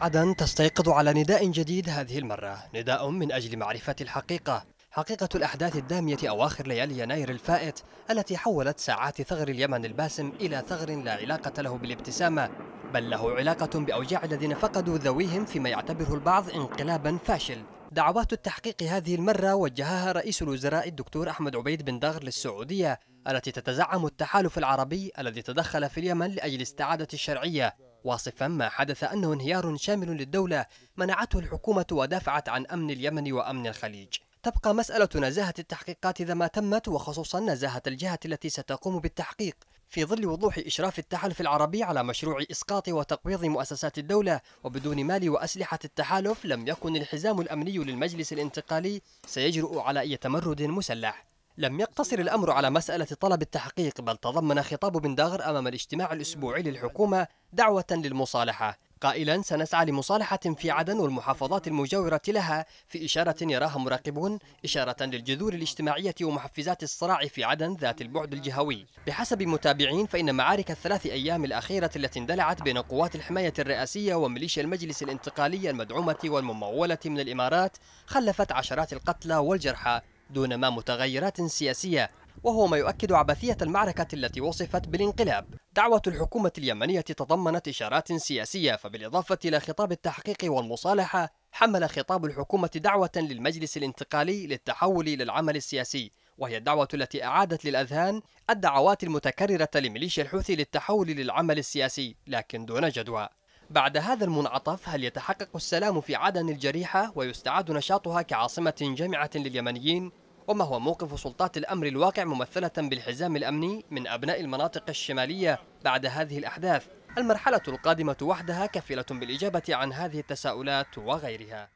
عدن تستيقظ على نداء جديد هذه المرة نداء من أجل معرفة الحقيقة حقيقة الأحداث الدامية أواخر ليالي يناير الفائت التي حولت ساعات ثغر اليمن الباسم إلى ثغر لا علاقة له بالابتسامة بل له علاقة بأوجاع الذين فقدوا ذويهم فيما يعتبره البعض انقلابا فاشل دعوات التحقيق هذه المرة وجهها رئيس الوزراء الدكتور أحمد عبيد بن داغر للسعودية التي تتزعم التحالف العربي الذي تدخل في اليمن لأجل استعادة الشرعية واصفا ما حدث أنه انهيار شامل للدولة منعته الحكومة ودافعت عن أمن اليمن وأمن الخليج تبقى مسألة نزاهة التحقيقات إذا ما تمت وخصوصا نزاهة الجهة التي ستقوم بالتحقيق في ظل وضوح إشراف التحالف العربي على مشروع إسقاط وتقويض مؤسسات الدولة وبدون مال وأسلحة التحالف لم يكن الحزام الأمني للمجلس الانتقالي سيجرؤ على أي تمرد مسلح لم يقتصر الأمر على مسألة طلب التحقيق بل تضمن خطاب بن داغر أمام الاجتماع الأسبوعي للحكومة دعوة للمصالحة قائلا سنسعى لمصالحة في عدن والمحافظات المجاورة لها في إشارة يراها مراقبون إشارة للجذور الاجتماعية ومحفزات الصراع في عدن ذات البعد الجهوي بحسب متابعين فإن معارك الثلاث أيام الأخيرة التي اندلعت بين قوات الحماية الرئاسية وميليشيا المجلس الانتقالي المدعومة والممولة من الإمارات خلفت عشرات القتلى والجرحى دون ما متغيرات سياسية وهو ما يؤكد عبثية المعركة التي وصفت بالانقلاب دعوة الحكومة اليمنية تضمنت إشارات سياسية فبالإضافة إلى خطاب التحقيق والمصالحة حمل خطاب الحكومة دعوة للمجلس الانتقالي للتحول إلى العمل السياسي وهي الدعوة التي أعادت للأذهان الدعوات المتكررة لميليشيا الحوثي للتحول للعمل السياسي لكن دون جدوى بعد هذا المنعطف هل يتحقق السلام في عدن الجريحة ويستعاد نشاطها كعاصمة جامعة لليمنيين؟ وما هو موقف سلطات الأمر الواقع ممثلة بالحزام الأمني من أبناء المناطق الشمالية بعد هذه الأحداث؟ المرحلة القادمة وحدها كفيلة بالإجابة عن هذه التساؤلات وغيرها.